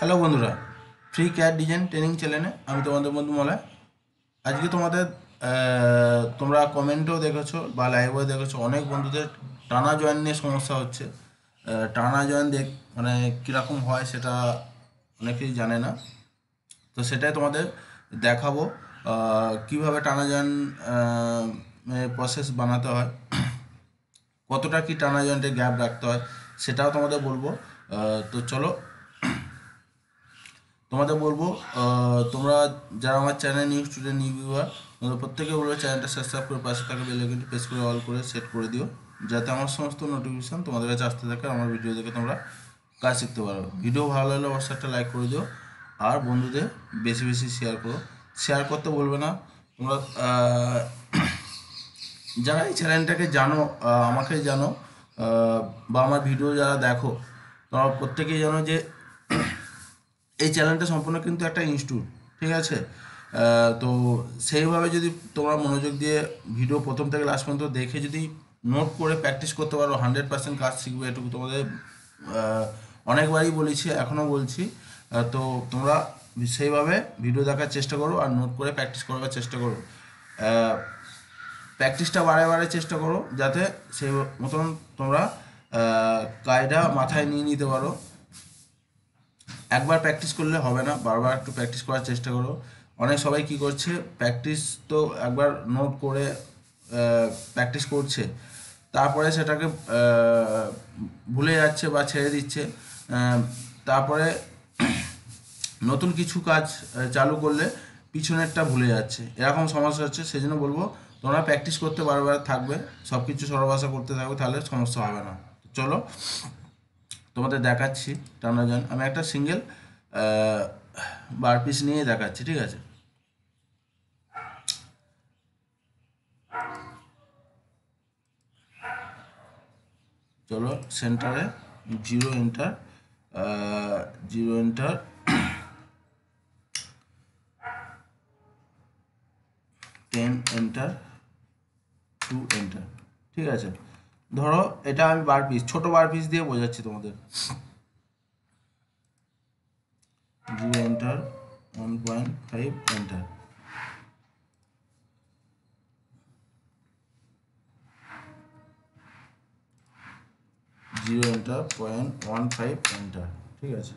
Hello বন্ধুরা free cat design training চ্যানেলে আমি তোমাদের বন্ধু মলায় আজকে তোমাদের তোমরা কমেন্টও দেখেছো বা লাইভও দেখেছো অনেক বন্ধুদের টানা জয়েন নিয়ে সমস্যা হচ্ছে টানা জয়েন দেখ মানে কীরকম হয় সেটা অনেকেই জানে না তো সেটাই তোমাদের দেখাবো কিভাবে টানা জয়েন প্রসেস বানাতে হয় কতটা কি টানা জয়েন্টে গ্যাপ রাখতে হয় সেটাও তোমাদের বলবো তো চলো তোমাদের বলবো তোমরা যারা আমার channel new student new viewer তোমরা প্রত্যেকে বলবো চ্যানেলটা সাবস্ক্রাইব করে পাশে থাকা আইকনটি প্রেস করে অল করে সেট করে দিও যাতে আমার সমস্ত নোটিফিকেশান তোমাদের কাছে আসতে থাকে আমার ভিডিও দেখে তোমরা কাজ শিখতে পারো ভিডিও ভালো লাগলে অবশ্যই একটা লাইক করে দিও আর বন্ধুদের বেশি বেশি শেয়ার করো শেয়ার করতে বলবে না তোমরা যারা এই চ্যানেলটাকে জানো আমাকে জানো বা আমার ভিডিও যারা দেখো তোমরা প্রত্যেকেই জানো যে এই চ্যানেলটা সম্পূর্ণ কিন্তু একটা ইনস্টিটিউট ঠিক আছে তো সেইভাবে যদি তোমরা মনোযোগ দিয়ে ভিডিও প্রথম থেকে লাস্ট পর্যন্ত দেখে যদি নোট করে প্র্যাকটিস করতে পারো হান্ড্রেড পার্সেন্ট কাজ শিখবে এটুকু তোমাদের অনেকবারই বলেছি এখনও বলছি তো তোমরা সেইভাবে ভিডিও দেখার চেষ্টা করো আর নোট করে প্র্যাকটিস করার চেষ্টা করো প্র্যাকটিসটা বারে বারে চেষ্টা করো যাতে সেই মতন তোমরা কায়দা মাথায় নিয়ে নিতে পারো একবার প্র্যাকটিস করলে হবে না বারবার একটু প্র্যাকটিস করার চেষ্টা করো অনেক সবাই কি করছে প্র্যাকটিস তো একবার নোট করে প্র্যাকটিস করছে তারপরে সেটাকে ভুলে যাচ্ছে বা ছেড়ে দিচ্ছে তারপরে নতুন কিছু কাজ চালু করলে পিছনেরটা ভুলে যাচ্ছে এরকম সমস্যা হচ্ছে সেই জন্য বলবো তোমরা প্র্যাকটিস করতে বারবার থাকবে সব কিছু সরবাসা করতে থাকবে তাহলে সমস্যা হবে না চলো তোমাদের দেখাচ্ছি টানা জয়েন আমি একটা সিঙ্গেল বার পিস নিয়ে দেখাচ্ছি ঠিক আছে চলো সেন্টারে zero enter zero enter ten enter two enter ঠিক আছে ধরো এটা আমি বার পিস ছোট বার পিস দিয়ে বোঝাচ্ছি তোমাদের zero enter one point five enter zero enter point one five enter ঠিক আছে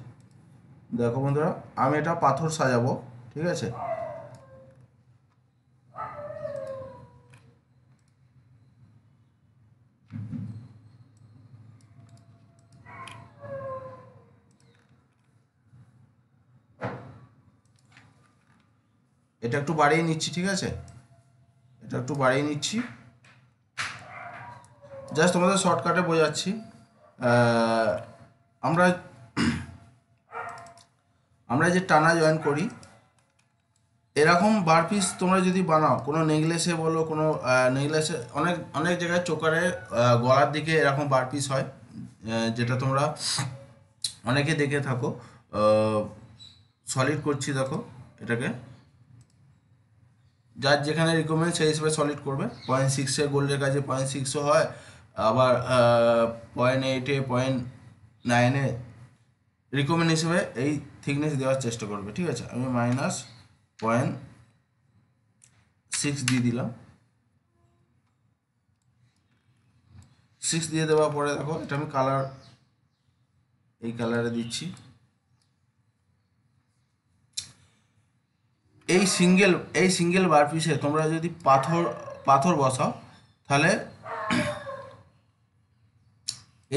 দেখো বন্ধুরা আমি এটা পাথর সাজাবো ঠিক আছে এটা একটু বাড়িয়ে নিচ্ছি ঠিক আছে এটা একটু বাড়িয়ে নিচ্ছি জাস্ট তোমাদের শর্টকাটে বোঝাচ্ছি আমরা আমরা যে টানা জয়েন করি এরকম বার পিস তোমরা যদি বানাও কোনো নেকলেসে বলো কোনো নেকলেসে অনেক অনেক জায়গায় চোকারে গলার দিকে এরকম বার পিস হয় যেটা তোমরা অনেকে দেখে থাকো সলিড করছি দেখো এটাকে যার যেখানে রিকমেন্ড সেই হিসেবে সলিড করবে পয়েন্ট সিক্সে গোল্ডের কাছে পয়েন্ট সিক্সও হয় আবার পয়েন্ট এইটে পয়েন্ট নাইনে রিকমেন্ড হিসেবে এই থিকনেস দেওয়ার চেষ্টা করবে ঠিক আছে আমি মাইনাস পয়েন্ট সিক্স দিয়ে দিলাম সিক্স দিয়ে দেওয়ার পরে দেখো এটা আমি কালার এই কালারে দিচ্ছি এই সিঙ্গেল এই সিঙ্গেল বার পিসে তোমরা যদি পাথর পাথর বসাও তাহলে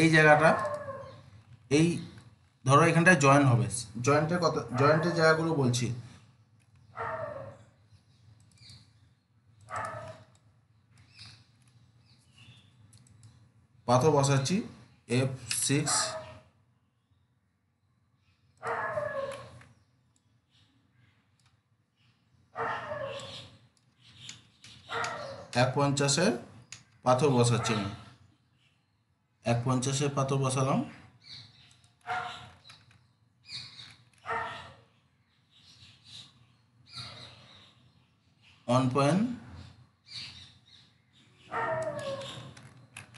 এই জায়গাটা এই ধরো এখানটায় জয়েন হবে জয়েন্টের কত জয়েন্টের জায়গাগুলো বলছি পাথর বসাচ্ছি এফ সিক্স এক পঞ্চাশের পাথর বসাচ্ছি আমি এক পঞ্চাশের পাথর বসালাম one point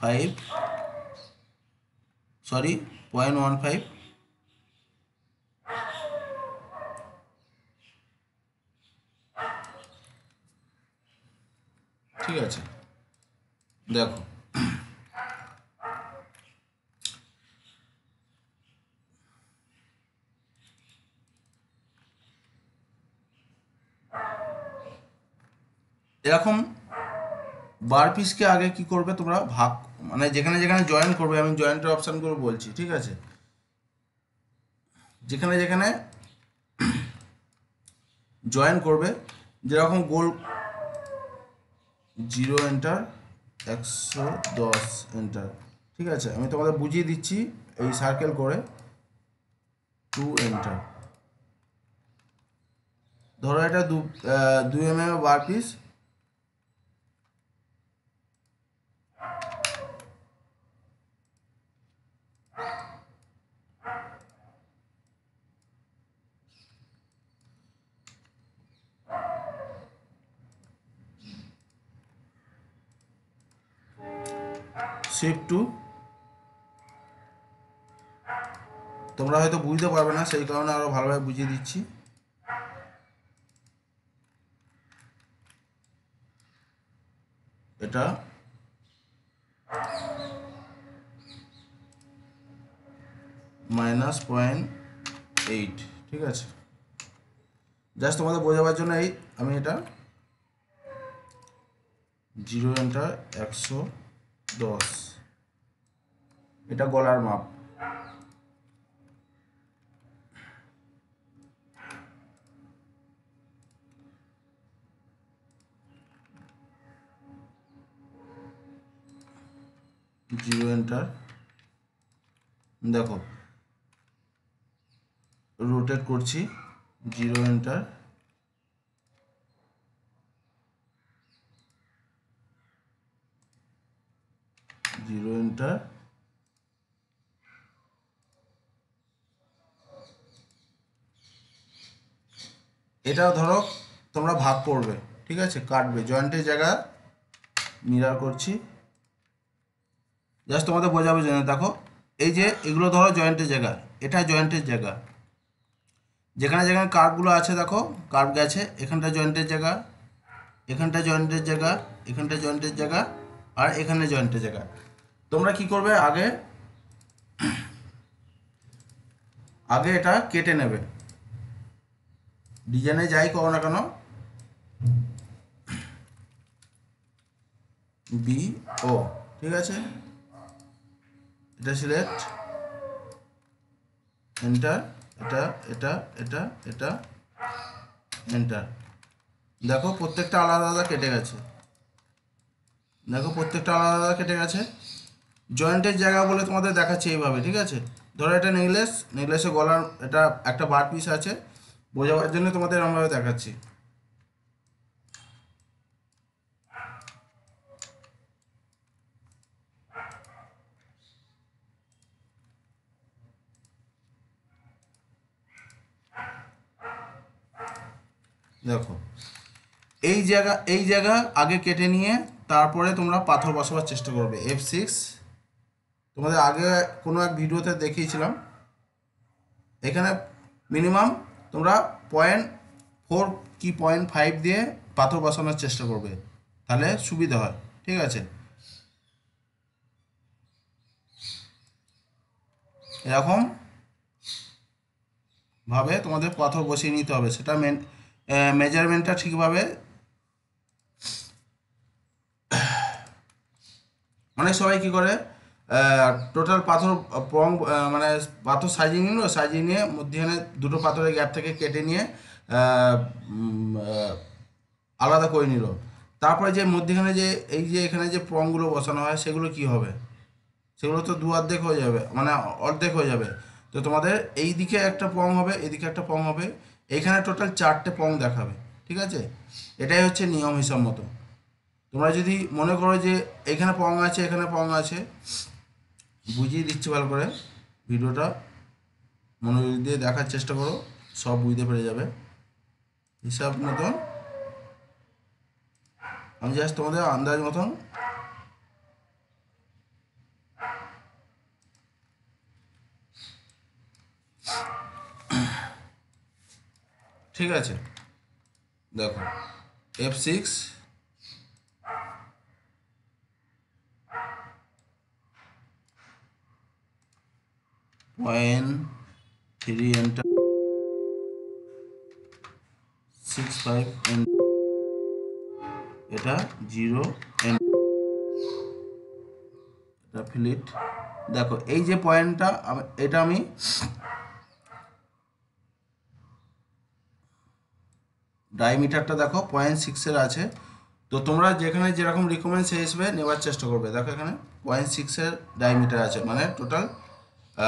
five sorry point one five ঠিক আছে দেখো এরকম বার পিসকে আগে কি করবে তোমরা ভাগ মানে যেখানে যেখানে জয়েন করবে আমি জয়েন্টের অপশানগুলো বলছি ঠিক আছে যেখানে যেখানে জয়েন করবে যেরকম গোল জিরো এন্টার একশো দশ এন্টার ঠিক আছে আমি তোমাদের বুঝিয়ে দিচ্ছি এই সার্কেল করে টু এন্টার ধরো এটা দু দুই এম এম বার পিস সেভ টু তোমরা হয়তো বুঝতে পারবে না সেই কারণে আরও ভালোভাবে বুঝিয়ে দিচ্ছি এটা মাইনাস পয়েন্ট এইট ঠিক আছে জাস্ট তোমাদের বোঝাবার জন্য এই আমি এটা জিরো এন্টার একশো দশ এটা গলার মাপ জিরো এন্টার দেখো রোটেট করছি জিরো এন্টার জিরো এন্টার এটাও ধরো তোমরা ভাগ করবে ঠিক আছে কাটবে জয়েন্টের জায়গা মিরার করছি জাস্ট তোমাদের বোঝাবে জন্য দেখো এই যে এগুলো ধরো জয়েন্টের জায়গা এটা জয়েন্টের জায়গা যেখানে যেখানে কার্ভগুলো আছে দেখো কার্ভ গেছে এখানটা জয়েন্টের জায়গা এখানটা জয়েন্টের জায়গা এখানটা জয়েন্টের জায়গা আর এখানে জয়েন্টের জায়গা তোমরা কি করবে আগে আগে এটা কেটে নেবে ডিজাইনে যাই করো না কেন বি ও ঠিক আছে এটা সিলেক্ট এন্টার এটা এটা এটা এটা এন্টার দেখো প্রত্যেকটা আলাদা আলাদা কেটে গেছে দেখো প্রত্যেকটা আলাদা আলাদা কেটে গেছে জয়েন্টের জায়গা বলে তোমাদের দেখাচ্ছে এইভাবে ঠিক আছে ধরো এটা নেকলেস নেকলেসে গলার এটা একটা বার পিস আছে বোঝাবার জন্য তোমাদের আমরা দেখাচ্ছি দেখো এই জায়গা এই জায়গা আগে কেটে নিয়ে তারপরে তোমরা পাথর বসাবার চেষ্টা করবে এফ সিক্স তোমাদের আগে কোনো এক ভিডিওতে দেখিয়েছিলাম এখানে মিনিমাম তোমরা পয়েন্ট ফোর কি পয়েন্ট ফাইভ দিয়ে পাথর বসানোর চেষ্টা করবে তাহলে সুবিধা হয় ঠিক আছে এরকম ভাবে তোমাদের পাথর বসিয়ে নিতে হবে সেটা মেন মেজারমেন্টটা ঠিকভাবে অনেক মানে সবাই কি করে টোটাল পাথর প্রং মানে পাথর সাইজিং নিল সাইজিং নিয়ে মধ্যখানে দুটো পাথরের গ্যাপ থেকে কেটে নিয়ে আলাদা করে নিল তারপরে যে মধ্যেখানে যে এই যে এখানে যে প্রংগুলো বসানো হয় সেগুলো কি হবে সেগুলো তো দু অর্ধেক হয়ে যাবে মানে অর্ধেক হয়ে যাবে তো তোমাদের এই দিকে একটা পং হবে এদিকে একটা পং হবে এখানে টোটাল চারটে পং দেখাবে ঠিক আছে এটাই হচ্ছে নিয়ম হিসাব মতো তোমরা যদি মনে করো যে এখানে পং আছে এখানে পং আছে বুঝিয়ে দিচ্ছি ভালো করে ভিডিওটা মনোযোগ দিয়ে দেখার চেষ্টা করো সব বুঝতে পেরে যাবে হিসাব মতন আমি জাস্ট তোমাদের আন্দাজ মতন ঠিক আছে দেখো F six point three enter six five এটা জিরো এটা ফিলিট দেখো এই যে পয়েন্টটা এটা আমি ডায়মিটারটা দেখো পয়েন্ট সিক্সের আছে তো তোমরা যেখানে যেরকম রিকমেন্ড সেই হিসেবে নেওয়ার চেষ্টা করবে দেখো এখানে পয়েন্ট সিক্সের ডায়মিটার আছে মানে টোটাল সব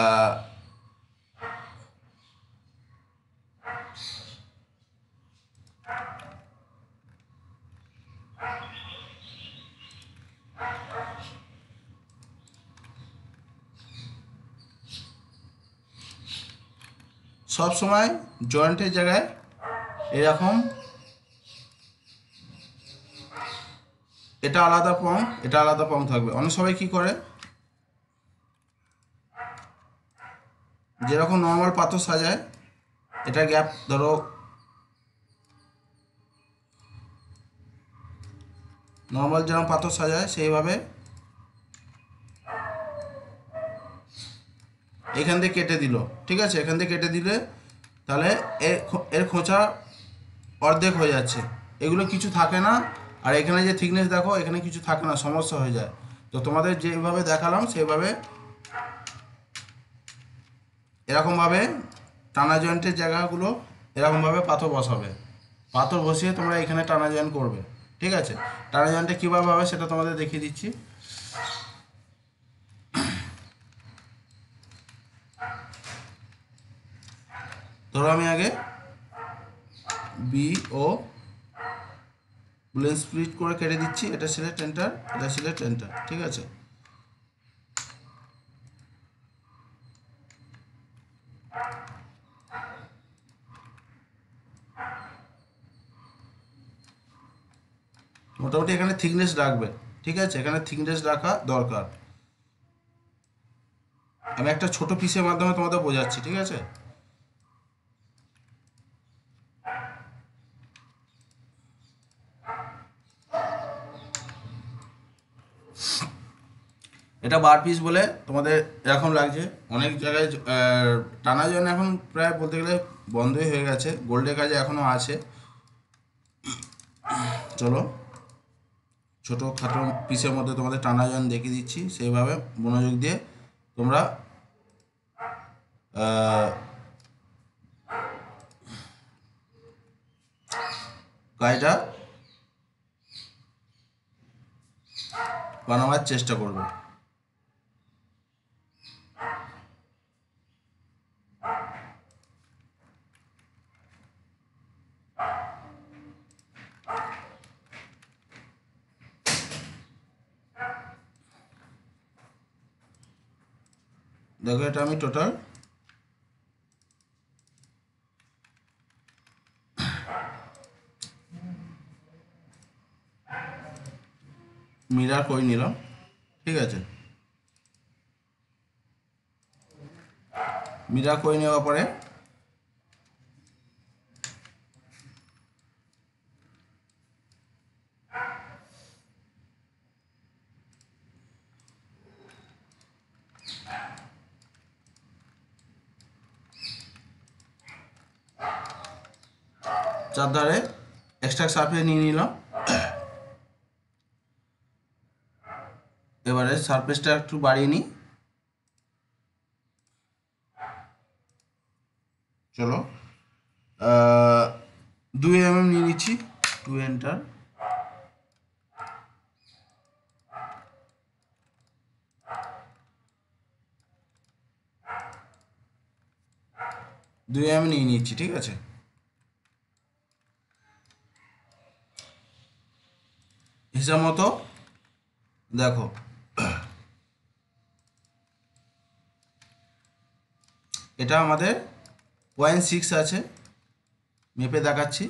সময় জয়েন্টের জায়গায় এরকম এটা আলাদা পং এটা আলাদা পং থাকবে অনেক সবাই কি করে যেরকম নর্মাল পাথর সাজায় এটা গ্যাপ ধরো নর্মাল যেরকম পাথর সাজায় সেইভাবে এখান থেকে কেটে দিল ঠিক আছে এখান থেকে কেটে দিলে তাহলে এর খোঁচা অর্ধেক হয়ে যাচ্ছে এগুলো কিছু থাকে না আর এখানে যে থিকনেস দেখো এখানে কিছু থাকে না সমস্যা হয়ে যায় তো তোমাদের যেভাবে দেখালাম সেভাবে এরকমভাবে টানা জয়েন্টের জায়গাগুলো এরকমভাবে পাথর বসাবে পাথর বসিয়ে তোমরা এখানে টানা জয়েন্ট করবে ঠিক আছে টানা জয়েন্টে কীভাবে হবে সেটা তোমাদের দেখিয়ে দিচ্ছি ধরো আমি আগে বি ও বুলেন স্প্লিট করে কেটে দিচ্ছি এটা সিলেক্ট এন্টার এটা সিলেক্ট এন্টার ঠিক আছে মোটামুটি এখানে থিকনেস রাখবেন ঠিক আছে এখানে থিকনেস রাখা দরকার আমি একটা ছোট পিসের মাধ্যমে তোমাদের বোঝাচ্ছি ঠিক আছে এটা বার পিস বলে তোমাদের এরকম লাগছে অনেক জায়গায় টানা জন এখন প্রায় বলতে গেলে বন্ধই হয়ে গেছে গোল্ডের কাজে এখনও আছে চলো ছোটো খাটো পিসের মধ্যে তোমাদের টানাজন দেখিয়ে দিচ্ছি সেইভাবে মনোযোগ দিয়ে তোমরা কাজটা বানাবার চেষ্টা করবে দেখো এটা আমি টোটাল মিরার করে নিলাম ঠিক আছে মিরার করে নেওয়ার পরে যার দ্বারে এক্সট্রা সার্ফে নিয়ে নিলাম এবারে সারফেসটা একটু বাড়িয়ে নিই চলো দুই এম mm এম নিয়ে নিচ্ছি টু এন্টার দুই এম mm নিয়ে নিচ্ছি ঠিক আছে হিসাব মতো দেখো এটা আমাদের পয়েন্ট সিক্স আছে মেপে দেখাচ্ছি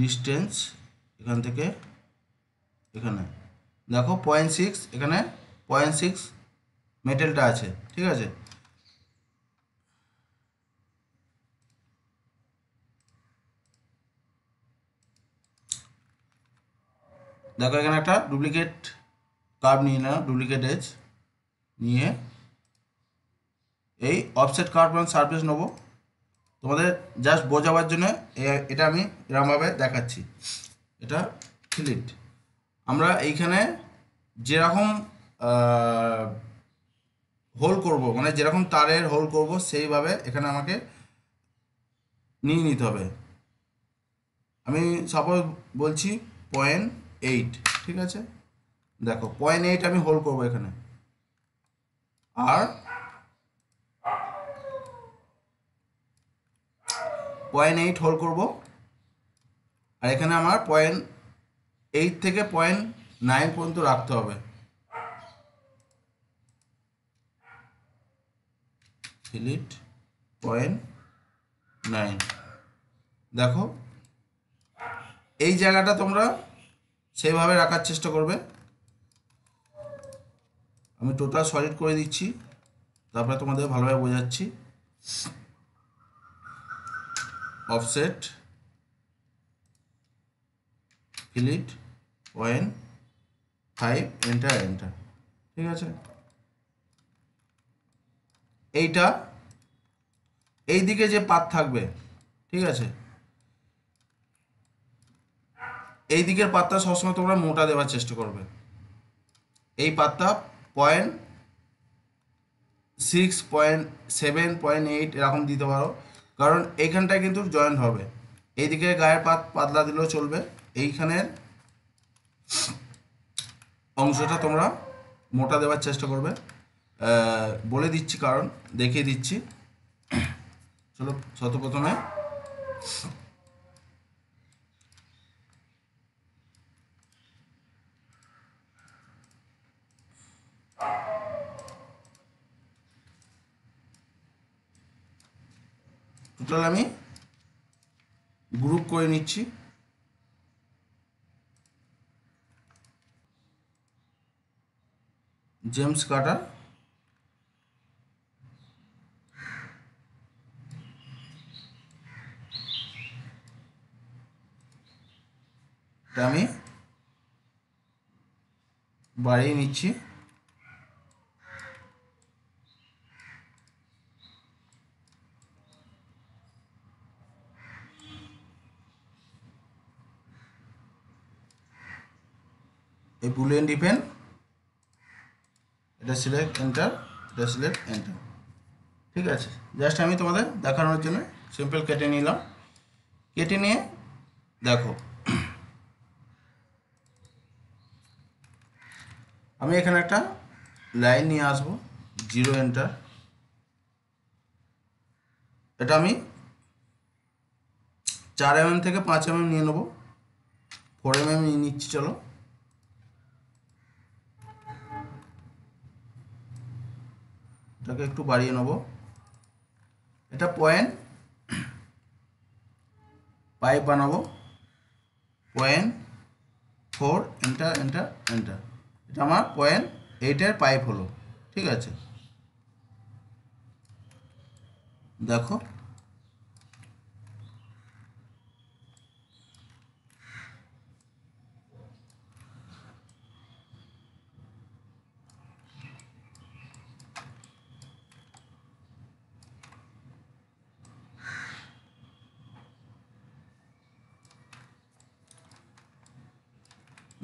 ডিস্টেন্স এখান থেকে এখানে দেখো পয়েন্ট সিক্স এখানে পয়েন্ট সিক্স মেটেলটা আছে ঠিক আছে দেখো এখানে একটা ডুপ্লিকেট কার্ভ নিয়ে নিলাম ডুপ্লিকেট এজ নিয়ে এই অফসেট কার্ভ সারফেস নেবো তোমাদের জাস্ট বোঝাবার জন্য এটা আমি এরমভাবে দেখাচ্ছি এটা ফিলিট আমরা এইখানে যেরকম হোল করব মানে যেরকম তারের হোল করব সেইভাবে এখানে আমাকে নিয়ে নিতে হবে আমি সাপোজ বলছি পয়েন্ট এইট ঠিক আছে দেখো পয়েন্ট এইট আমি হোল্ড করবো এখানে আর পয়েন্ট এইট হোল্ড করবো আর এখানে আমার পয়েন্ট এইট থেকে পয়েন্ট নাইন পর্যন্ত রাখতে হবে পয়েন্ট নাইন দেখো এই জায়গাটা তোমরা সেইভাবে রাখার চেষ্টা করবে আমি টোটাল সলিড করে দিচ্ছি তারপরে তোমাদের ভালোভাবে বোঝাচ্ছি offset fillet one five enter enter ঠিক আছে এইটা এই দিকে যে পাত থাকবে ঠিক আছে এই দিকের পাত্তা সবসময় তোমরা মোটা দেওয়ার চেষ্টা করবে এই পাত্তা point six point seven point eight এরকম দিতে পারো কারণ এইখানটায় কিন্তু জয়েন্ট হবে এইদিকে গায়ের পাত পাতলা দিলেও চলবে এইখানের অংশটা তোমরা মোটা দেওয়ার চেষ্টা করবে বলে দিচ্ছি কারণ দেখিয়ে দিচ্ছি চলো শত প্রথমে টোটাল আমি গ্রুপ করে নিচ্ছি জেমস কাটার আমি বাড়িয়ে নিচ্ছি এই বুলেন ডিপেন এটা সিলেক্ট এন্টার এটা সিলেক্ট এন্টার ঠিক আছে জাস্ট আমি তোমাদের দেখানোর জন্য সিম্পল কেটে নিলাম কেটে নিয়ে দেখো আমি এখানে একটা লাইন নিয়ে আসব জিরো এন্টার এটা আমি চার এমএম mm থেকে পাঁচ এমএম mm নিয়ে নেবো ফোর এমএম mm নিয়ে নিচ্ছি চলো এটাকে একটু বাড়িয়ে নেব এটা পয়েন্ট পাইপ বানাবো point four enter enter enter এটা আমার পয়েন্ট এইটের পাইপ হলো ঠিক আছে দেখো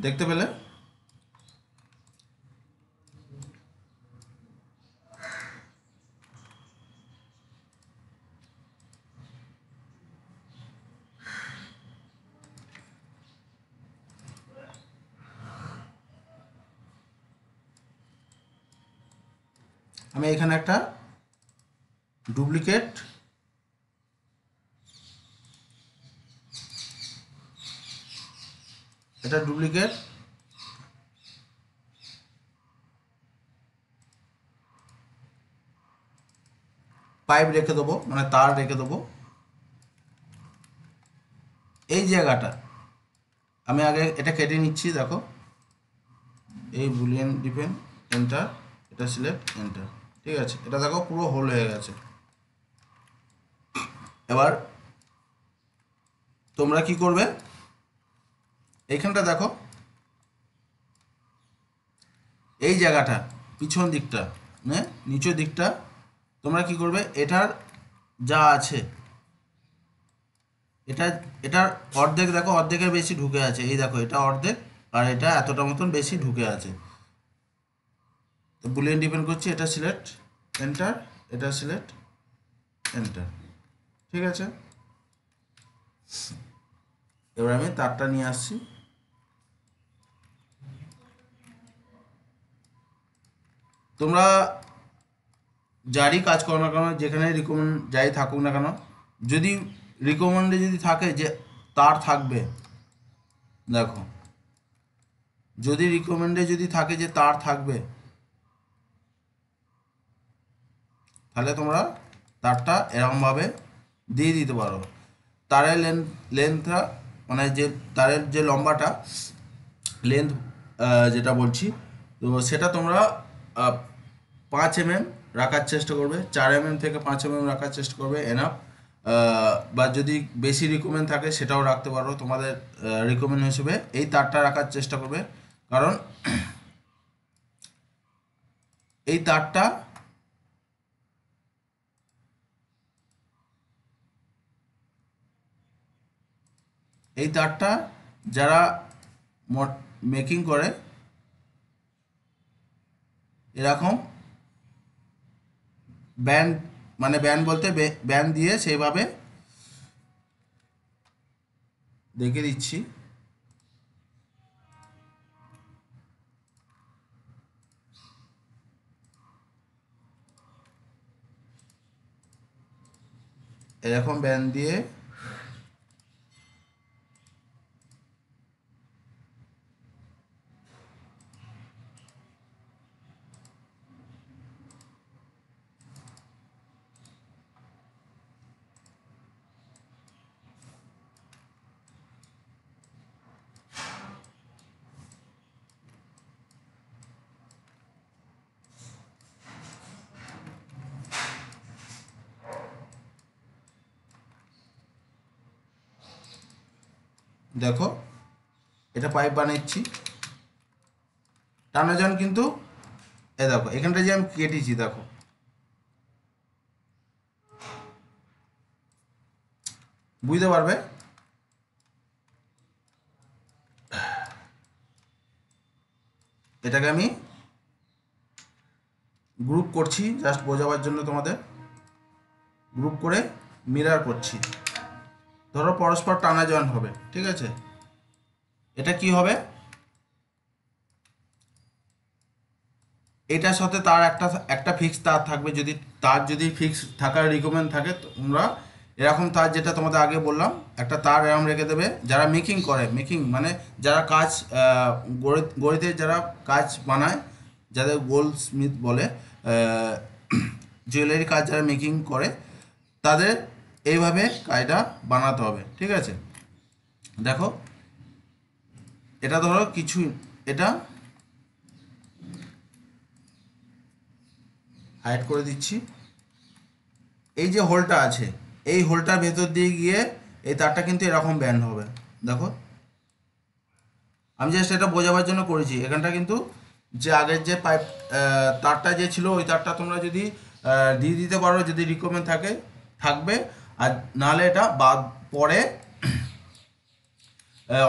देखते पहले পাইপ রেখে দেবো মানে তার রেখে দেবো এই জায়গাটা আমি আগে এটা কেটে নিচ্ছি দেখো এই বুলিয়ান ডিপেন্ড এন্টার এটা সিলেক্ট এন্টার ঠিক আছে এটা দেখো পুরো হোল হয়ে গেছে এবার তোমরা কি করবে এইখানটা দেখো এই জায়গাটা পিছন দিকটা মানে নিচের দিকটা তোমরা কি করবে এটার যা আছে এটা এটার অর্ধেক দেখো অর্ধেকের বেশি ঢুকে আছে এই দেখো এটা অর্ধেক আর এটা এতটা মতন বেশি ঢুকে আছে তো বুলিয়ান ডিপেন্ড করছি এটা সিলেক্ট এন্টার এটা সিলেক্ট এন্টার ঠিক আছে এবার আমি তারটা নিয়ে আসছি তোমরা যারই কাজ করো না কেন যেখানে রিকমেন্ড যাই থাকুক না কেন যদি রিকমেন্ডে যদি থাকে যে তার থাকবে দেখো যদি রিকমেন্ডে যদি থাকে যে তার থাকবে তাহলে তোমরা তারটা এরকমভাবে দিয়ে দিতে পারো তারের লেন্থ লেন্থটা মানে যে তারের যে লম্বাটা লেন্থ যেটা বলছি তো সেটা তোমরা পাঁচ এম এম রাখার চেষ্টা করবে চার এম mm থেকে পাঁচ এম mm রাখার চেষ্টা করবে এনাফ বা যদি বেশি রিকমেন্ড থাকে সেটাও রাখতে পারো তোমাদের রিকমেন্ড হিসেবে এই তারটা রাখার চেষ্টা করবে কারণ এই তারটা এই তারটা যারা মেকিং করে এরকম ব্যান্ড মানে ব্যান্ড বলতে ব্যান্ড দিয়ে সেভাবে দেখে দিচ্ছি এরকম ব্যান্ড দিয়ে দেখো এটা পাইপ বানাচ্ছি টানাজন কিন্তু এ দেখো এখানটা যে আমি কেটেছি দেখো বুঝতে পারবে এটাকে আমি গ্রুপ করছি জাস্ট বোঝাবার জন্য তোমাদের গ্রুপ করে মিরার করছি ধরো পরস্পর টানা জয়েন হবে ঠিক আছে এটা কি হবে এটার সাথে তার একটা একটা ফিক্স তার থাকবে যদি তার যদি ফিক্স থাকার রিকমেন্ড থাকে তোমরা এরকম তার যেটা তোমাদের আগে বললাম একটা তার এরম রেখে দেবে যারা মেকিং করে মেকিং মানে যারা কাজ গড়িতে যারা কাজ বানায় যাদের গোল্ড স্মিথ বলে জুয়েলারি কাজ যারা মেকিং করে তাদের এইভাবে কাজটা বানাতে হবে ঠিক আছে দেখো এটা ধরো কিছু এটা হাইড করে দিচ্ছি এই যে হোলটা আছে এই হোলটার ভেতর দিয়ে গিয়ে এই তারটা কিন্তু এরকম ব্যান্ড হবে দেখো আমি জাস্ট এটা বোঝাবার জন্য করেছি এখানটা কিন্তু যে আগের যে পাইপ তারটা যে ছিল ওই তারটা তোমরা যদি দিয়ে দিতে পারো যদি রিকমেন্ড থাকে থাকবে আর নাহলে এটা বাদ পরে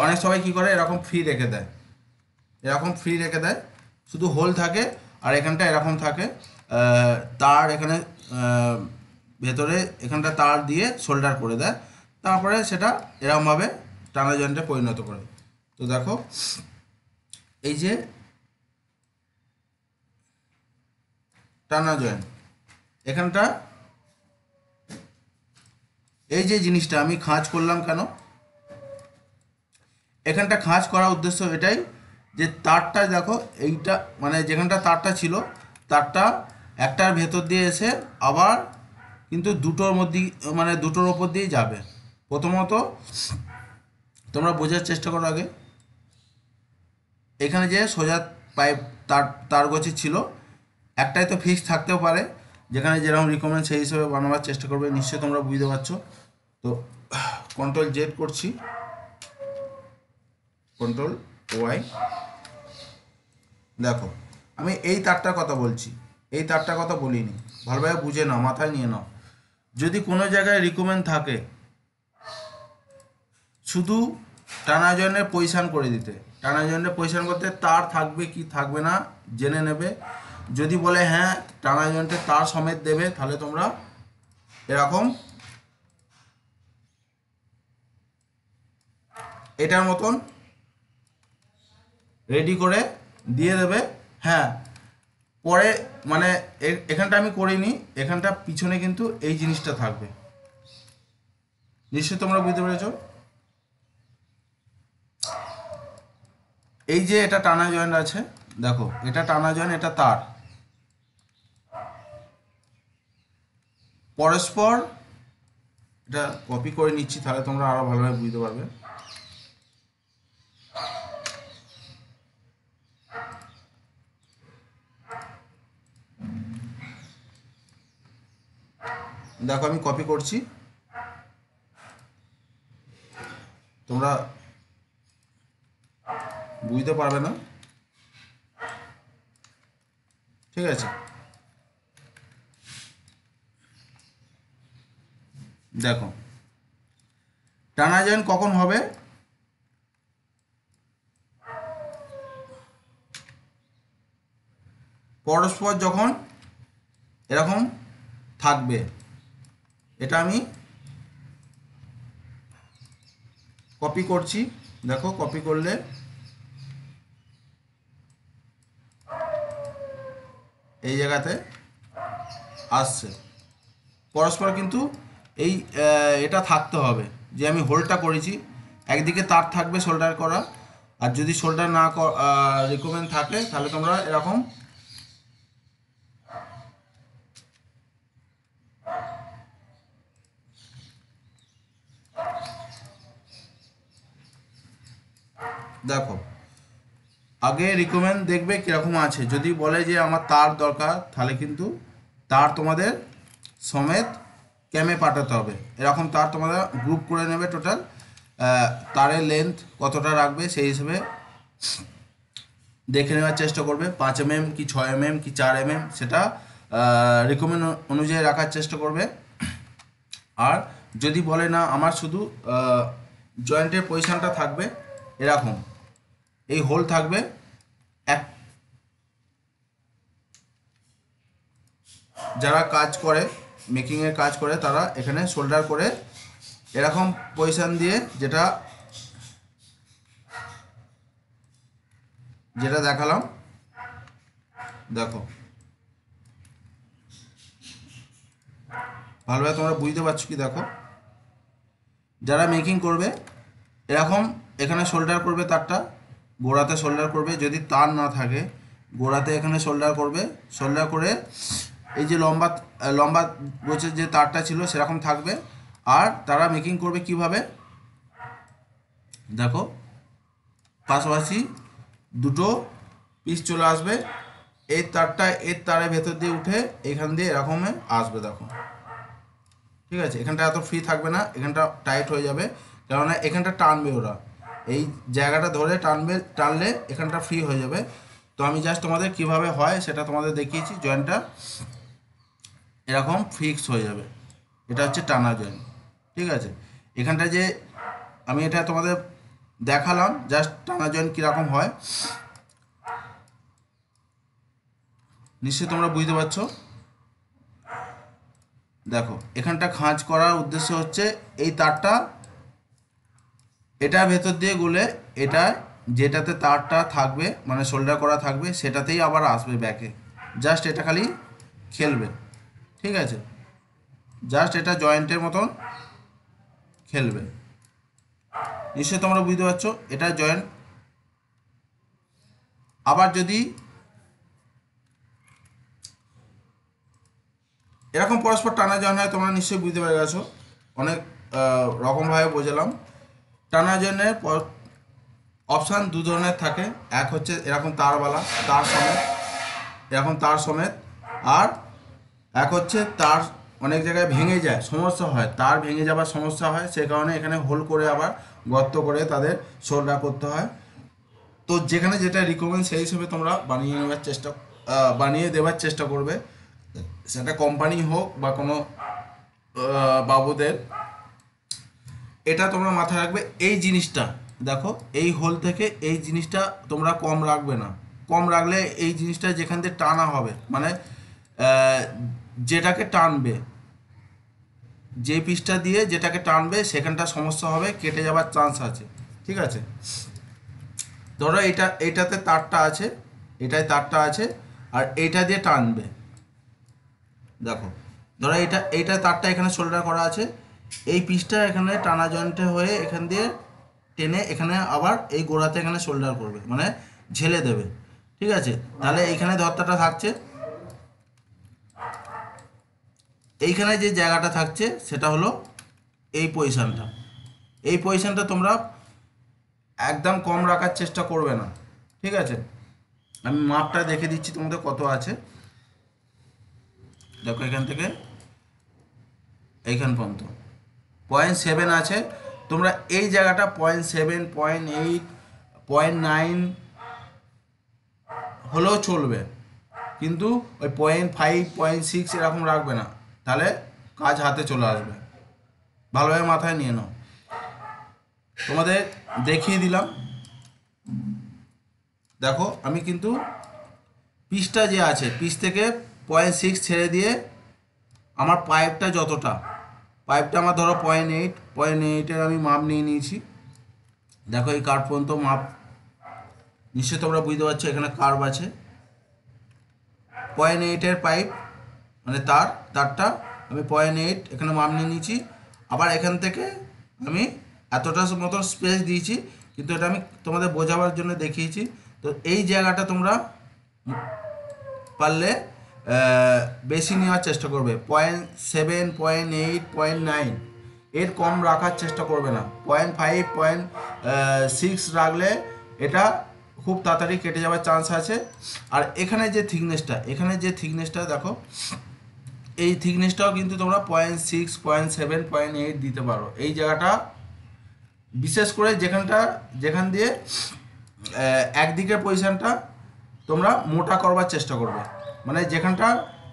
অনেক সবাই কি করে এরকম ফ্রি রেখে দেয় এরকম ফ্রি রেখে দেয় শুধু হোল থাকে আর এখানটা এরকম থাকে তার এখানে ভেতরে এখানটা তার দিয়ে শোল্ডার করে দেয় তারপরে সেটা এরকমভাবে টানা জয়েন্টে পরিণত করে তো দেখো এই যে টানা জয়েন্ট এখানটা এই যে জিনিসটা আমি খাঁজ করলাম কেন এখানটা খাঁজ করার উদ্দেশ্য এটাই যে তারটা দেখো এইটা মানে যেখানটা তারটা ছিল তারটা একটার ভেতর দিয়ে এসে আবার কিন্তু দুটোর মধ্যে মানে দুটোর ওপর দিয়ে যাবে প্রথমত তোমরা বোঝার চেষ্টা করো আগে এখানে যে সোজা পাইপ তার তার গছে ছিল একটাই তো ফিক্স থাকতেও পারে যেখানে যেরকম রিকমেন্ড সেই হিসেবে বানাবার চেষ্টা করবে নিশ্চয়ই তোমরা বুঝতে পারছো তো কন্ট্রোল জেড করছি কন্ট্রোল ওয়াই দেখো আমি এই তারটার কথা বলছি এই তারটার কথা বলিনি ভালোভাবে বুঝে নাও মাথায় নিয়ে নাও যদি কোনো জায়গায় রিকমেন্ড থাকে শুধু টানাজনের পজিশান করে দিতে টানাজনের পজিশান করতে তার থাকবে কি থাকবে না জেনে নেবে যদি বলে হ্যাঁ টানাজনটা তার সমেত দেবে তাহলে তোমরা এরকম এটার মতন রেডি করে দিয়ে দেবে হ্যাঁ পরে মানে এখানটা আমি করিনি এখানটা পিছনে কিন্তু এই জিনিসটা থাকবে নিশ্চয় তোমরা বুঝতে পেরেছ এই যে এটা টানা জয়েন্ট আছে দেখো এটা টানা জয়েন্ট এটা তার পরস্পর এটা কপি করে নিচ্ছি তাহলে তোমরা আরো ভালোভাবে বুঝতে পারবে দেখো আমি কপি করছি তোমরা বুঝতে পারবে না ঠিক আছে দেখো টানা জয়েন কখন হবে পরস্পর যখন এরকম থাকবে এটা আমি কপি করছি দেখো কপি করলে এই জায়গাতে আসছে পরস্পর কিন্তু এই এটা থাকতে হবে যে আমি হোলটা করেছি একদিকে তার থাকবে শোল্ডার করা আর যদি শোল্ডার না রিকমেন্ড থাকে তাহলে তোমরা এরকম দেখো আগে রিকমেন্ড দেখবে কীরকম আছে যদি বলে যে আমার তার দরকার তাহলে কিন্তু তার তোমাদের সমেত ক্যামে পাঠাতে হবে এরকম তার তোমরা গ্রুপ করে নেবে টোটাল তারের লেন্থ কতটা রাখবে সেই হিসেবে দেখে নেওয়ার চেষ্টা করবে পাঁচ এম mm এম কি ছয় এম mm এম কি চার এম mm এম সেটা রেকমেন্ড অনুযায়ী রাখার চেষ্টা করবে আর যদি বলে না আমার শুধু জয়েন্টের পজিশানটা থাকবে এরকম এই হোল থাকবে এক যারা কাজ করে মেকিংয়ের কাজ করে তারা এখানে শোল্ডার করে এরকম পজিশান দিয়ে যেটা যেটা দেখালাম দেখো ভালোভাবে তোমরা বুঝতে পারছো কি দেখো যারা মেকিং করবে এরকম এখানে শোল্ডার করবে তারটা গোড়াতে শোল্ডার করবে যদি তার না থাকে গোড়াতে এখানে শোল্ডার করবে শোল্ডার করে এই যে লম্বা লম্বা বলছে যে তারটা ছিল সেরকম থাকবে আর তারা মেকিং করবে কিভাবে দেখো পাশাপাশি দুটো পিস চলে আসবে এই তারটা এর তারের ভেতর দিয়ে উঠে এখান দিয়ে এরকমে আসবে দেখো ঠিক আছে এখানটা এত ফ্রি থাকবে না এখানটা টাইট হয়ে যাবে কেননা এখানটা টানবে ওরা এই জায়গাটা ধরে টানবে টানলে এখানটা ফ্রি হয়ে যাবে তো আমি জাস্ট তোমাদের কিভাবে হয় সেটা তোমাদের দেখিয়েছি জয়েন্টটা এরকম ফিক্স হয়ে যাবে এটা হচ্ছে টানা জয়েন্ট ঠিক আছে এখানটা যে আমি এটা তোমাদের দেখালাম জাস্ট টানা জয়েন্ট কীরকম হয় নিশ্চয়ই তোমরা বুঝতে পারছো দেখো এখানটা খাঁজ করার উদ্দেশ্য হচ্ছে এই তারটা এটার ভেতর দিয়ে গুলে এটা যেটাতে তারটা থাকবে মানে শোল্ডার করা থাকবে সেটাতেই আবার আসবে ব্যাকে জাস্ট এটা খালি খেলবে ঠিক আছে জাস্ট এটা জয়েন্টের মতন খেলবে নিশ্চয়ই তোমরা বুঝতে পারছো এটা জয়েন্ট আবার যদি এরকম পরস্পর টানা জয়েন হয় তোমরা নিশ্চয়ই বুঝতে পেরে গেছো অনেক রকমভাবে বোঝালাম টানাজনের অপশান দু ধরনের থাকে এক হচ্ছে এরকম তারওয়ালা তার সমেত এরকম তার সমেত আর এক হচ্ছে তার অনেক জায়গায় ভেঙে যায় সমস্যা হয় তার ভেঙে যাবার সমস্যা হয় সে কারণে এখানে হোল করে আবার গর্ত করে তাদের সোল্ডার করতে হয় তো যেখানে যেটা রিকমেন্ড সেই হিসেবে তোমরা বানিয়ে নেওয়ার চেষ্টা বানিয়ে দেওয়ার চেষ্টা করবে সেটা কোম্পানি হোক বা কোনো বাবুদের এটা তোমরা মাথায় রাখবে এই জিনিসটা দেখো এই হোল থেকে এই জিনিসটা তোমরা কম রাখবে না কম রাখলে এই জিনিসটা যেখান থেকে টানা হবে মানে যেটাকে টানবে যে পিসটা দিয়ে যেটাকে টানবে সেখানটা সমস্যা হবে কেটে যাওয়ার চান্স আছে ঠিক আছে ধরো এটা এটাতে তারটা আছে এটাই তারটা আছে আর এটা দিয়ে টানবে দেখো ধরো এটা এটা তারটা এখানে শোল্ডার করা আছে এই পিসটা এখানে টানা জয়েন্টে হয়ে এখান দিয়ে টেনে এখানে আবার এই গোড়াতে এখানে শোল্ডার করবে মানে ঝেলে দেবে ঠিক আছে তাহলে এইখানে ধর্তাটা থাকছে এইখানে যে জায়গাটা থাকছে সেটা হলো এই পজিশানটা এই পজিশানটা তোমরা একদম কম রাখার চেষ্টা করবে না ঠিক আছে আমি মাপটা দেখে দিচ্ছি তোমাদের কত আছে দেখো এখান থেকে এইখান পর্যন্ত পয়েন্ট সেভেন আছে তোমরা এই জায়গাটা point seven point eight point nine হলেও চলবে কিন্তু ওই পয়েন্ট ফাইভ পয়েন্ট সিক্স এরকম রাখবে না তাহলে কাজ হাতে চলে আসবে ভালোভাবে মাথায় নিয়ে নাও তোমাদের দেখিয়ে দিলাম দেখো আমি কিন্তু পিসটা যে আছে পিস থেকে পয়েন্ট সিক্স ছেড়ে দিয়ে আমার পাইপটা যতটা পাইপটা আমার ধরো পয়েন্ট এইট পয়েন্ট এইটের আমি মাপ নিয়ে নিয়েছি দেখো এই কার্ভ পর্যন্ত মাপ নিশ্চয়ই তোমরা বুঝতে পারছো এখানে কার্ভ আছে পয়েন্ট এইটের পাইপ মানে তার তারটা আমি পয়েন্ট এইট এখানে মাপ নিয়ে নিয়েছি আবার এখান থেকে আমি এতটা মতো স্পেস দিয়েছি কিন্তু এটা আমি তোমাদের বোঝাবার জন্য দেখিয়েছি তো এই জায়গাটা তোমরা পারলে বেশি নেওয়ার চেষ্টা করবে point seven point eight point nine এর কম রাখার চেষ্টা করবে না পয়েন্ট ফাইভ পয়েন্ট সিক্স রাখলে এটা খুব তাড়াতাড়ি কেটে যাওয়ার চান্স আছে আর এখানে যে থিকনেসটা এখানে যে থিকনেসটা দেখো এই থিকনেসটাও কিন্তু তোমরা point six point seven point eight দিতে পারো এই জায়গাটা বিশেষ করে যেখানটা যেখান দিয়ে একদিকের পজিশানটা তোমরা মোটা করবার চেষ্টা করবে মানে যেখানটা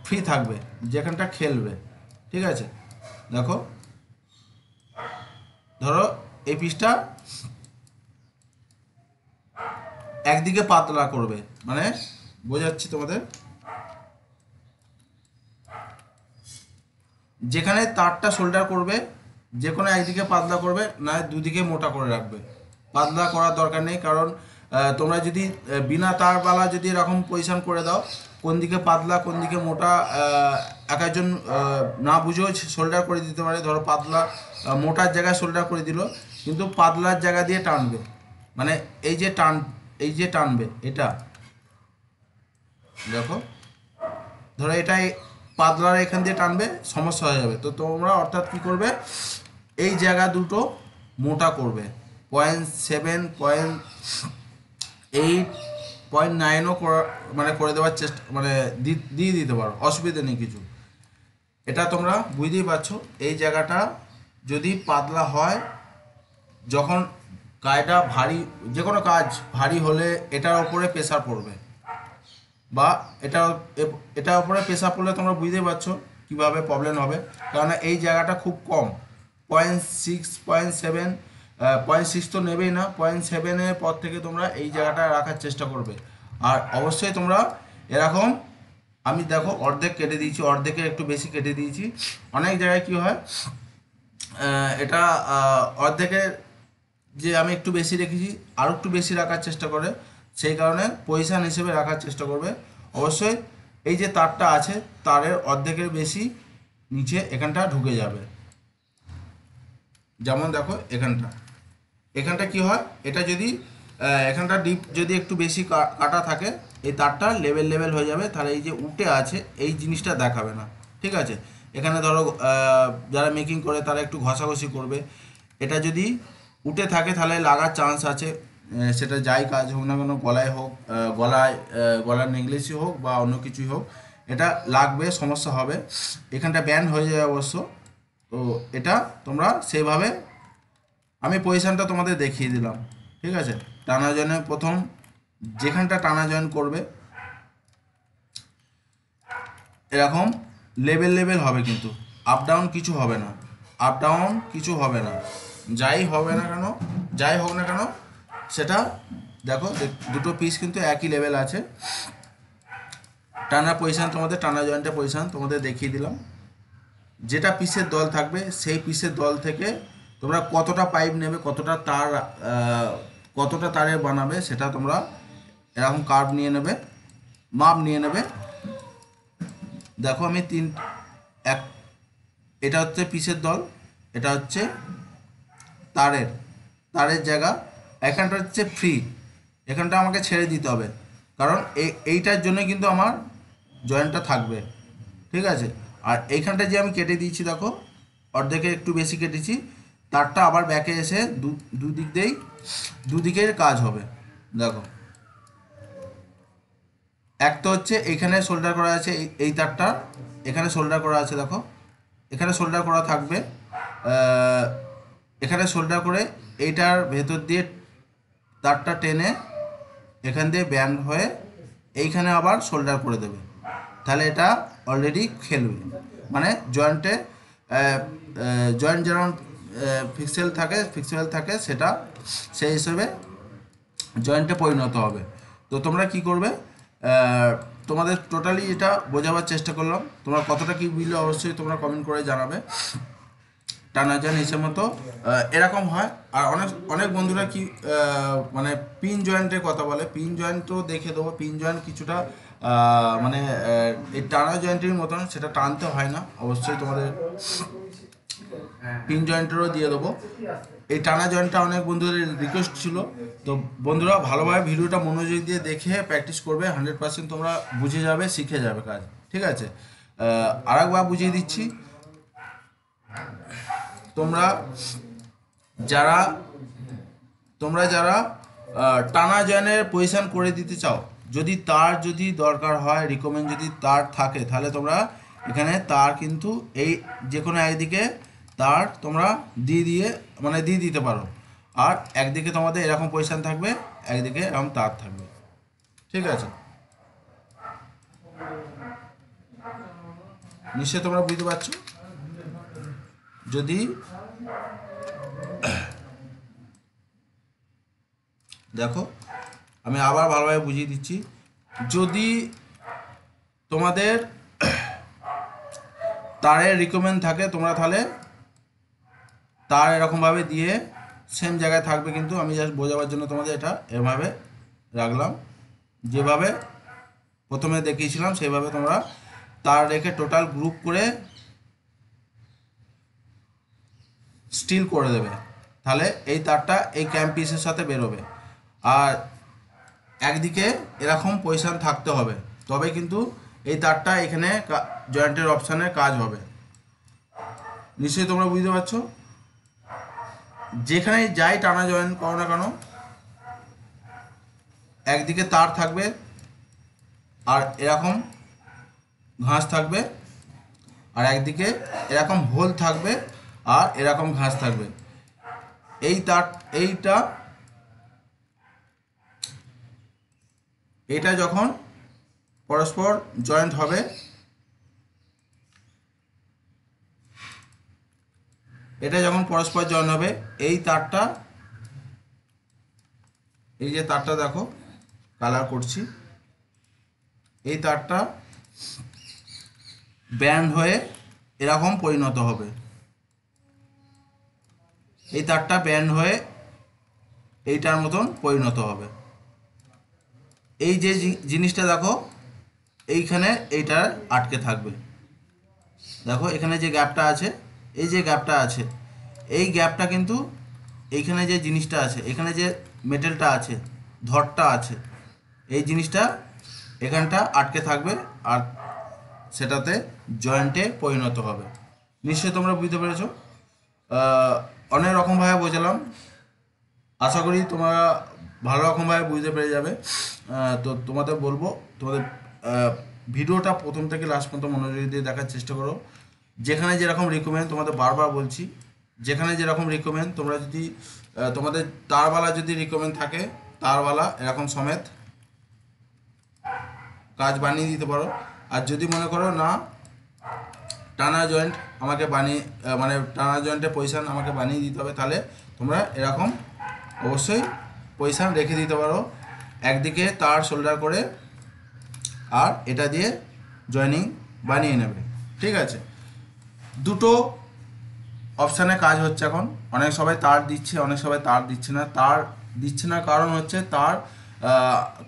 ফ্রি থাকবে যেখানটা খেলবে ঠিক আছে দেখো ধরো এই পিসটা একদিকে পাতলা করবে মানে বোঝাচ্ছি তোমাদের যেখানে তারটা শোল্ডার করবে যে কোনো একদিকে পাতলা করবে না দুদিকে মোটা করে রাখবে পাতলা করার দরকার নেই কারণ তোমরা যদি বিনা তারবালা যদি এরকম পজিশন করে দাও কোন দিকে পাতলা কোন দিকে মোটা এক একজন না বুঝেও শোল্ডার করে দিতে পারে ধরো পাতলা মোটার জায়গায় শোল্ডার করে দিল কিন্তু পাতলার জায়গা দিয়ে টানবে মানে এই যে টান এই যে টানবে এটা দেখো ধরো এটাই পাতলার এখান দিয়ে টানবে সমস্যা হয়ে যাবে তো তোমরা অর্থাৎ কি করবে এই জায়গা দুটো মোটা করবে point seven point eight point নাইনও করা মানে করে দেওয়ার চেষ্টা মানে দিয়ে দিতে পারো অসুবিধা নেই কিছু এটা তোমরা বুঝতেই পারছো এই জায়গাটা যদি পাতলা হয় যখন কাজটা ভারী যে কোনো কাজ ভারী হলে এটার ওপরে প্রেশার পড়বে বা এটা এটার ওপরে প্রেশার পড়লে তোমরা বুঝতেই পারছো কীভাবে প্রবলেম হবে কেননা এই জায়গাটা খুব কম point six point seven point six তো নেবেই না পয়েন্ট সেভেনের পর থেকে তোমরা এই জায়গাটা রাখার চেষ্টা করবে আর অবশ্যই তোমরা এরকম আমি দেখো অর্ধেক কেটে দিয়েছি অর্ধেকের একটু বেশি কেটে দিয়েছি অনেক জায়গায় কি হয় এটা অর্ধেকের যে আমি একটু বেশি রেখেছি আর একটু বেশি রাখার চেষ্টা করে সেই কারণে পজিশান হিসেবে রাখার চেষ্টা করবে অবশ্যই এই যে তারটা আছে তারের অর্ধেকের বেশি নিচে এখানটা ঢুকে যাবে যেমন দেখো এখানটা এখানটা কি হয় এটা যদি এখানটা ডিপ যদি একটু বেশি কাটা থাকে এই তারটা লেভেল লেভেল হয়ে যাবে তাহলে এই যে উঠে আছে এই জিনিসটা দেখাবে না ঠিক আছে এখানে ধরো যারা মেকিং করে তারা একটু ঘষাঘষি করবে এটা যদি উঠে থাকে তাহলে লাগার চান্স আছে সেটা যাই কাজ হোক না কেন গলায় হোক গলায় গলার নেগলেসি হোক বা অন্য কিছুই হোক এটা লাগবে সমস্যা হবে এখানটা ব্যান্ড হয়ে যাবে অবশ্য তো এটা তোমরা সেভাবে আমি পজিশানটা তোমাদের দেখিয়ে দিলাম ঠিক আছে টানা জয়েনের প্রথম যেখানটা টানা জয়েন করবে এরকম লেভেল লেভেল হবে কিন্তু আপ ডাউন কিছু হবে না আপ ডাউন কিছু হবে না যাই হবে না কেন যাই হোক না কেন সেটা দেখো দুটো পিস কিন্তু একই লেভেল আছে টানা পজিশান তোমাদের টানা জয়েন্টের পজিশান তোমাদের দেখিয়ে দিলাম যেটা পিসের দল থাকবে সেই পিসের দল থেকে তোমরা কতটা পাইপ নেবে কতটা তার কতটা তারে বানাবে সেটা তোমরা এরকম কার্ভ নিয়ে নেবে মাপ নিয়ে নেবে দেখো আমি তিন এক এটা হচ্ছে পিসের দল এটা হচ্ছে তারের তারের জায়গা এখানটা হচ্ছে ফ্রি এখানটা আমাকে ছেড়ে দিতে হবে কারণ এইটার জন্য কিন্তু আমার জয়েন্টটা থাকবে ঠিক আছে আর এইখানটা যে আমি কেটে দিয়েছি দেখো অর্ধেকে একটু বেশি কেটেছি তারটা আবার ব্যাকে এসে দু দুদিক দিয়েই দুদিকের কাজ হবে দেখো এক তো হচ্ছে এখানে শোল্ডার করা আছে এই তারটা এখানে শোল্ডার করা আছে দেখো এখানে শোল্ডার করা থাকবে এখানে শোল্ডার করে এইটার ভেতর দিয়ে তারটা টেনে এখান দিয়ে ব্যান্ড হয়ে এইখানে আবার শোল্ডার করে দেবে তাহলে এটা অলরেডি খেলবে মানে জয়েন্টে জয়েন্ট যেমন পিক্সেল থাকে ফিক্সেল থাকে সেটা সেই হিসেবে জয়েন্টে পরিণত হবে তো তোমরা কি করবে তোমাদের টোটালি এটা বোঝাবার চেষ্টা করলাম তোমরা কতটা কি বুঝলে অবশ্যই তোমরা কমেন্ট করে জানাবে টানা জয়েন্ট হিসেব মতো এরকম হয় আর অনেক অনেক বন্ধুরা কি মানে পিন জয়েন্টের কথা বলে পিন জয়েন্ট তো দেখে দেবো পিন জয়েন্ট কিছুটা মানে এই টানা জয়েন্টের মতন সেটা টানতে হয় না অবশ্যই তোমাদের পিন হ্যাঁ, জয়েন্টেরও হ্যাঁ। দিয়ে দেবো এই টানা জয়েন্টটা অনেক বন্ধুদের রিকোয়েস্ট ছিল তো বন্ধুরা ভালোভাবে ভিডিওটা মনোযোগ দিয়ে দেখে প্র্যাকটিস করবে হান্ড্রেড পার্সেন্ট তোমরা বুঝে যাবে শিখে যাবে কাজ ঠিক আছে আর একবার বুঝিয়ে দিচ্ছি তোমরা যারা তোমরা যারা টানা জয়েনের পজিশান করে দিতে চাও যদি তার যদি দরকার হয় রিকমেন্ড যদি তার থাকে তাহলে তোমরা এখানে তার কিন্তু এই যে কোনো একদিকে তার তোমরা দিয়ে দিয়ে মানে দিয়ে দিতে পারো আর একদিকে তোমাদের এরকম পজিশান থাকবে একদিকে এরকম তার থাকবে ঠিক আছে নিশ্চয় তোমরা বুঝতে পারছো যদি দেখো আমি আবার ভালোভাবে বুঝিয়ে দিচ্ছি যদি তোমাদের তারের রিকমেন্ড থাকে তোমরা তাহলে তার এরকমভাবে দিয়ে সেম জায়গায় থাকবে কিন্তু আমি জাস্ট বোঝাবার জন্য তোমাদের এটা এভাবে রাখলাম যেভাবে প্রথমে দেখিয়েছিলাম সেইভাবে তোমরা তার রেখে টোটাল গ্রুপ করে স্টিল করে দেবে তাহলে এই তারটা এই ক্যাম্পিসের সাথে বেরোবে আর একদিকে এরকম পজিশান থাকতে হবে তবে কিন্তু এই তারটা এখানে জয়েন্টের অপশানের কাজ হবে নিশ্চয়ই তোমরা বুঝতে পারছো যেখানে যাই টানা জয়েন করো না কেন একদিকে তার থাকবে আর এরকম ঘাস থাকবে আর একদিকে এরকম হোল থাকবে আর এরকম ঘাস থাকবে এই তার এইটা এটা যখন পরস্পর জয়েন্ট হবে এটা যখন পরস্পর জয়েন হবে এই তারটা এই যে তারটা দেখো কালার করছি এই তারটা ব্যান্ড হয়ে এরকম পরিণত হবে এই তারটা ব্যান্ড হয়ে এইটার মতন পরিণত হবে এই যে জিনিসটা দেখো এইখানে এইটা আটকে থাকবে দেখো এখানে যে গ্যাপটা আছে এই যে গ্যাপটা আছে এই গ্যাপটা কিন্তু এইখানে যে জিনিসটা আছে এখানে যে মেটেলটা আছে ধরটা আছে এই জিনিসটা এখানটা আটকে থাকবে আর সেটাতে জয়েন্টে পরিণত হবে নিশ্চয়ই তোমরা বুঝতে পেরেছ অনেক রকমভাবে বোঝালাম আশা করি তোমরা ভালো রকমভাবে বুঝতে পেরে যাবে তো তোমাদের বলবো তোমাদের ভিডিওটা প্রথম থেকে লাস্ট পর্যন্ত মনোযোগ দিয়ে দেখার চেষ্টা করো যেখানে যেরকম রিকমেন্ড তোমাদের বারবার বলছি যেখানে যেরকম রিকমেন্ড তোমরা যদি তোমাদের তারওয়ালা যদি রিকমেন্ড থাকে তারওয়ালা এরকম সমেত কাজ বানিয়ে দিতে পারো আর যদি মনে করো না টানা জয়েন্ট আমাকে বানিয়ে মানে টানা জয়েন্টে পয়সা আমাকে বানিয়ে দিতে হবে তাহলে তোমরা এরকম অবশ্যই পয়সা রেখে দিতে পারো একদিকে তার শোল্ডার করে আর এটা দিয়ে জয়েনিং বানিয়ে নেবে ঠিক আছে দুটো অপশানে কাজ হচ্ছে এখন অনেক সবাই তার দিচ্ছে অনেক সবাই তার দিচ্ছে না তার দিচ্ছে না কারণ হচ্ছে তার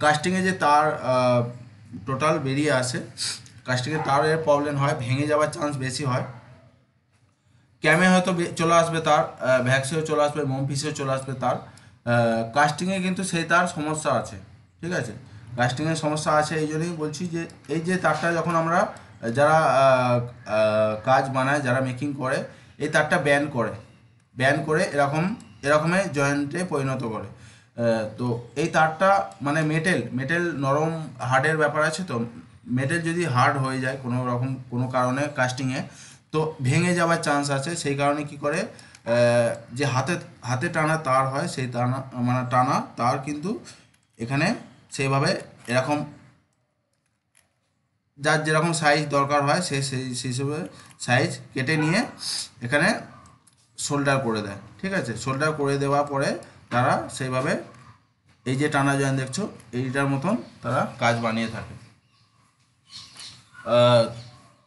কাস্টিংয়ে যে তার টোটাল বেরিয়ে আসে কাস্টিংয়ে তারের প্রবলেম হয় ভেঙে যাওয়ার চান্স বেশি হয় ক্যামে হয়তো চলে আসবে তার ভ্যাক্সেও চলে আসবে মমফিসেও চলে আসবে তার কাস্টিংয়ে কিন্তু সেই তার সমস্যা আছে ঠিক আছে কাস্টিংয়ের সমস্যা আছে এই জন্যই বলছি যে এই যে তারটা যখন আমরা যারা কাজ বানায় যারা মেকিং করে এই তারটা ব্যান করে ব্যান করে এরকম এরকমে জয়েন্টে পরিণত করে তো এই তারটা মানে মেটেল মেটেল নরম হার্ডের ব্যাপার আছে তো মেটেল যদি হার্ড হয়ে যায় কোনো রকম কোনো কারণে কাস্টিংয়ে তো ভেঙে যাওয়ার চান্স আছে সেই কারণে কি করে যে হাতে হাতে টানা তার হয় সেই টানা মানে টানা তার কিন্তু এখানে সেইভাবে এরকম যার যেরকম সাইজ দরকার হয় সে সেই হিসেবে সাইজ কেটে নিয়ে এখানে শোল্ডার করে দেয় ঠিক আছে শোল্ডার করে দেওয়ার পরে তারা সেইভাবে এই যে টানা জয়েন দেখছো এইটার মতন তারা কাজ বানিয়ে থাকে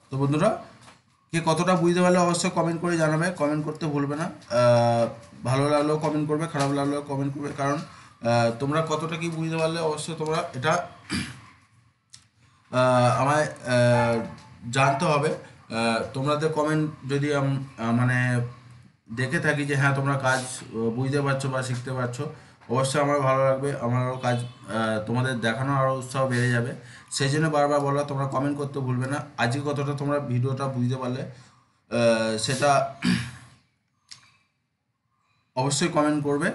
তো বন্ধুরা কে কতটা বুঝতে পারলে অবশ্যই কমেন্ট করে জানাবে কমেন্ট করতে ভুলবে না ভালো লাগলেও কমেন্ট করবে খারাপ লাগলেও কমেন্ট করবে কারণ তোমরা কতটা কি বুঝতে পারলে অবশ্যই তোমরা এটা আমায় জানতে হবে তোমাদের কমেন্ট যদি মানে দেখে থাকি যে হ্যাঁ তোমরা কাজ বুঝতে পারছো বা শিখতে পারছো অবশ্যই আমার ভালো লাগবে আমারও কাজ তোমাদের দেখানোর আরও উৎসাহ বেড়ে যাবে সেই জন্য বারবার বলা তোমরা কমেন্ট করতে ভুলবে না আজকে কতটা তোমরা ভিডিওটা বুঝতে পারলে সেটা অবশ্যই কমেন্ট করবে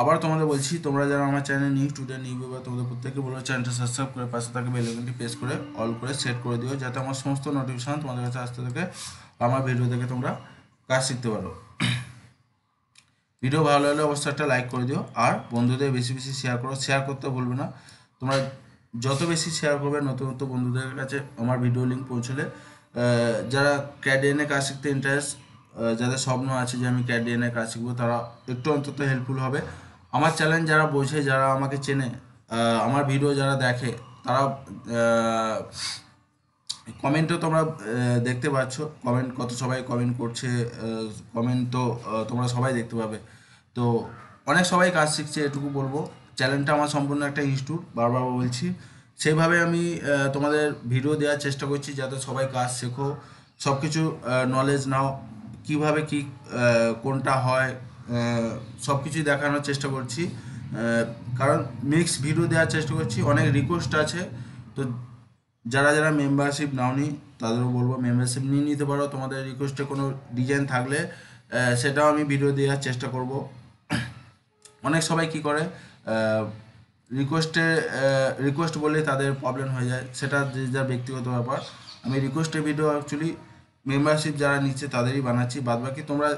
আবার তোমাদের বলছি তোমরা যারা আমার চ্যানেল নিউ স্টুডেন্ট নিউ বা তোমাদের প্রত্যেককে বলবো চ্যানেলটা সাবস্ক্রাইব করে পাশে থাকে বেলকনটি প্রেস করে অল করে সেট করে দিও যাতে আমার সমস্ত নোটিফিকেশান তোমাদের কাছে আসতে থাকে আমার ভিডিও দেখে তোমরা কাজ শিখতে পারো ভিডিও ভালো লাগলে অবশ্যই একটা লাইক করে দিও আর বন্ধুদের বেশি বেশি শেয়ার করো শেয়ার করতে ভুলবে না তোমরা যত বেশি শেয়ার করবে নতুন নতুন বন্ধুদের কাছে আমার ভিডিও লিঙ্ক পৌঁছলে যারা ক্যাডেনে কাজ শিখতে ইন্টারেস্ট যাদের স্বপ্ন আছে যে আমি ক্যাডিয়ানের কাজ শিখবো তারা একটু অন্তত হেল্পফুল হবে আমার চ্যালেঞ্জ যারা বোঝে যারা আমাকে চেনে আমার ভিডিও যারা দেখে তারা কমেন্টও তোমরা দেখতে পাচ্ছ কমেন্ট কত সবাই কমেন্ট করছে কমেন্ট তো তোমরা সবাই দেখতে পাবে তো অনেক সবাই কাজ শিখছে এটুকু বলবো চ্যালেঞ্জটা আমার সম্পূর্ণ একটা ইনস্টিটিউট বারবার বলছি সেইভাবে আমি তোমাদের ভিডিও দেওয়ার চেষ্টা করছি যাতে সবাই কাজ শেখো সব কিছু নলেজ নাও কিভাবে কি কোনটা হয় সব কিছুই দেখানোর চেষ্টা করছি কারণ মিক্স ভিডিও দেওয়ার চেষ্টা করছি অনেক রিকোয়েস্ট আছে তো যারা যারা মেম্বারশিপ নাওনি তাদেরও বলবো মেম্বারশিপ নিয়ে নিতে পারো তোমাদের রিকোয়েস্টে কোনো ডিজাইন থাকলে সেটাও আমি ভিডিও দেওয়ার চেষ্টা করব অনেক সবাই কি করে রিকোয়েস্টে রিকোয়েস্ট বলে তাদের প্রবলেম হয়ে যায় সেটা যে যার ব্যক্তিগত ব্যাপার আমি রিকোয়েস্টের ভিডিও অ্যাকচুয়ালি মেম্বারশিপ যারা নিচ্ছে তাদেরই বানাচ্ছি বাদ বাকি তোমরা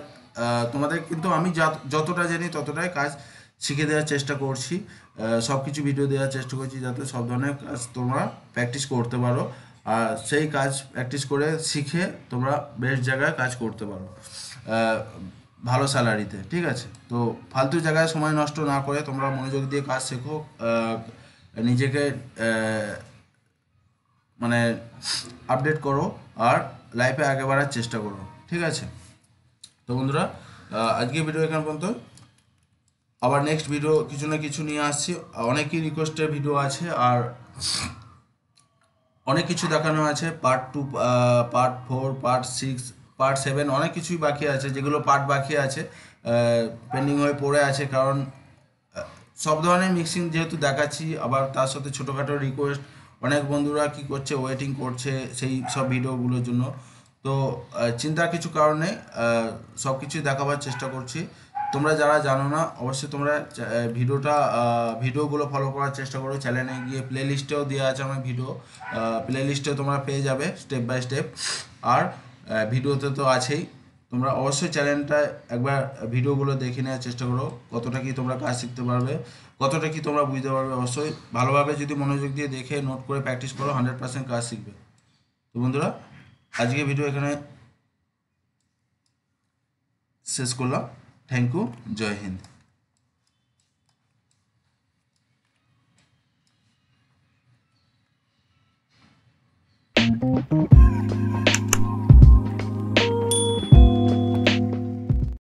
তোমাদের কিন্তু আমি যতটা জানি ততটাই কাজ শিখে দেওয়ার চেষ্টা করছি সব কিছু ভিডিও দেওয়ার চেষ্টা করছি যাতে সব ধরনের কাজ তোমরা প্র্যাকটিস করতে পারো আর সেই কাজ প্র্যাকটিস করে শিখে তোমরা বেশ জায়গায় কাজ করতে পারো ভালো স্যালারিতে ঠিক আছে তো ফালতু জায়গায় সময় নষ্ট না করে তোমরা মনোযোগ দিয়ে কাজ শেখো নিজেকে মানে আপডেট করো আর লাইফে আগে বাড়ার চেষ্টা করো ঠিক আছে তো বন্ধুরা আজকে ভিডিও এখানে পর্যন্ত আবার নেক্সট ভিডিও কিছু না কিছু নিয়ে আসছি অনেকই রিকোয়েস্টের ভিডিও আছে আর অনেক কিছু দেখানো আছে part two part four part six part seven অনেক কিছুই বাকি আছে যেগুলো পার্ট বাকি আছে পেন্ডিং হয়ে পড়ে আছে কারণ সব ধরনের মিক্সিং যেহেতু দেখাচ্ছি আবার তার সাথে ছোটোখাটো রিকোয়েস্ট অনেক বন্ধুরা কি করছে ওয়েটিং করছে সেই সব ভিডিওগুলোর জন্য তো চিন্তার কিছু কারণে সব কিছুই দেখাবার চেষ্টা করছি তোমরা যারা জানো না অবশ্যই তোমরা ভিডিওটা ভিডিওগুলো ফলো করার চেষ্টা করো চ্যানেলে গিয়ে প্লে লিস্টেও দেওয়া আছে আমার ভিডিও প্লে লিস্টেও তোমরা পেয়ে যাবে স্টেপ বাই স্টেপ আর ভিডিওতে তো আছেই তোমরা অবশ্যই চ্যানেলটা একবার ভিডিওগুলো দেখে নেওয়ার চেষ্টা করো কতটা কি তোমরা কাজ শিখতে পারবে কতটা কি তোমরা বুঝতে পারবে অবশ্যই ভালোভাবে যদি মনোযোগ দিয়ে দেখে নোট করে প্র্যাকটিস করো হান্ড্রেড পার্সেন্ট কাজ শিখবে তো বন্ধুরা আজকে ভিডিও এখানে শেষ করলাম থ্যাংক ইউ জয় হিন্দ